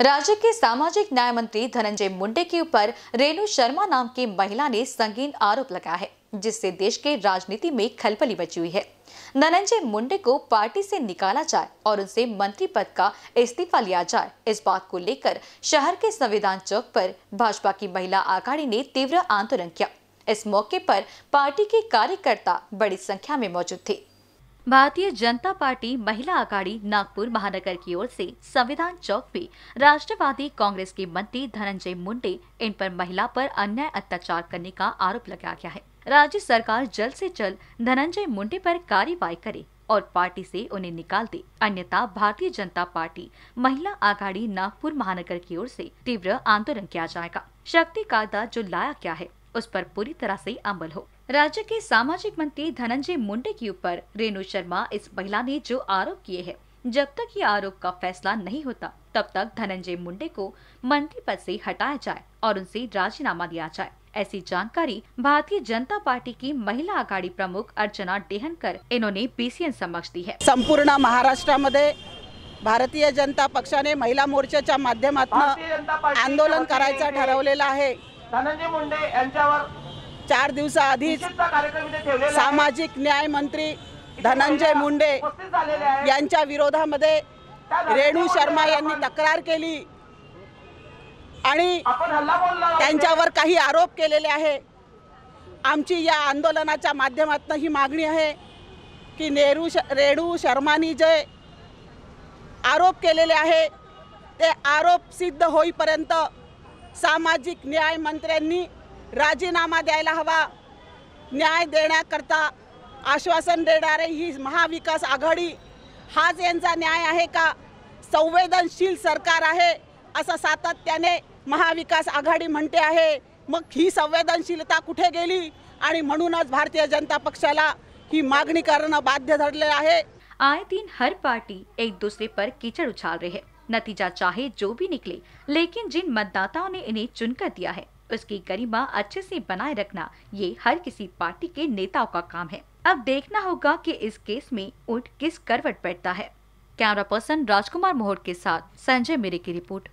राज्य के सामाजिक न्याय मंत्री धनंजय मुंडे के ऊपर रेणु शर्मा नाम की महिला ने संगीन आरोप लगाया है जिससे देश के राजनीति में खलबली मची हुई है धनंजय मुंडे को पार्टी से निकाला जाए और उनसे मंत्री पद का इस्तीफा लिया जाए इस बात को लेकर शहर के संविधान चौक पर भाजपा की महिला आघाड़ी ने तीव्र आंदोलन किया इस मौके पर पार्टी के कार्यकर्ता बड़ी संख्या में मौजूद थे भारतीय जनता पार्टी महिला अकाड़ी नागपुर महानगर की ओर से संविधान चौक में राष्ट्रवादी कांग्रेस के मंत्री धनंजय मुंडे इन पर महिला पर अन्याय अत्याचार करने का आरोप लगाया गया है राज्य सरकार जल्द से जल्द धनंजय मुंडे पर कार्रवाई करे और पार्टी से उन्हें निकाल दे अन्यथा भारतीय जनता पार्टी महिला आघाड़ी नागपुर महानगर की ओर से तीव्र आंदोलन किया जाएगा शक्ति कायदा जो लाया गया है उस पर पूरी तरह से अमल हो राज्य के सामाजिक मंत्री धनंजय मुंडे के ऊपर रेणु शर्मा इस महिला ने जो आरोप किए हैं जब तक ये आरोप का फैसला नहीं होता तब तक धनंजय मुंडे को मंत्री पद से हटाया जाए और उनसे राजीनामा दिया जाए ऐसी जानकारी भारतीय जनता पार्टी की महिला आघाडी प्रमुख अर्चना डेहनकर इन्होंने बीसीएन समक्ष दी है संपूर्ण महाराष्ट्र मध्य भारतीय जनता पक्षाने महिला मोर्चा माध्यमातून आंदोलन करायचं है धनंजय मुंडे यांच्यावर चार दिवसाआधीच सामाजिक न्याय मंत्री धनंजय मुंडे यांच्या विरोधामध्ये रेणू शर्मा यांनी तक्रार केली आणि त्यांच्यावर काही आरोप केलेले आहे आमची या आंदोलनाच्या माध्यमातून ही मागणी आहे की नेहरू श रेणू शर्मानी जे आरोप केलेले आहे ते आरोप सिद्ध होईपर्यंत सामाजिक न्याय मंत्र्यांनी राजीनामा द्यायला हवा न्याय देण्याकरता आश्वासन देणारे ही महाविकास आघाडी हाच यांचा न्याय आहे का संवेदनशील सरकार आहे असं सातत्याने महाविकास आघाडी म्हणते आहे मग ही संवेदनशीलता कुठे गेली आणि म्हणूनच भारतीय जनता पक्षाला ही मागणी करणं बाध्य धरले आहे आय दिन हर पार्टी एक दूसरे पर कीचड़ उछाल रही है नतीजा चाहे जो भी निकले लेकिन जिन मतदाताओं ने इन्हें चुनकर दिया है उसकी गरिमा अच्छे से बनाए रखना ये हर किसी पार्टी के नेताओं का काम है अब देखना होगा कि इस केस में उठ किस करवट बैठता है कैमरा पर्सन राजकुमार मोहर के साथ संजय मेरे की रिपोर्ट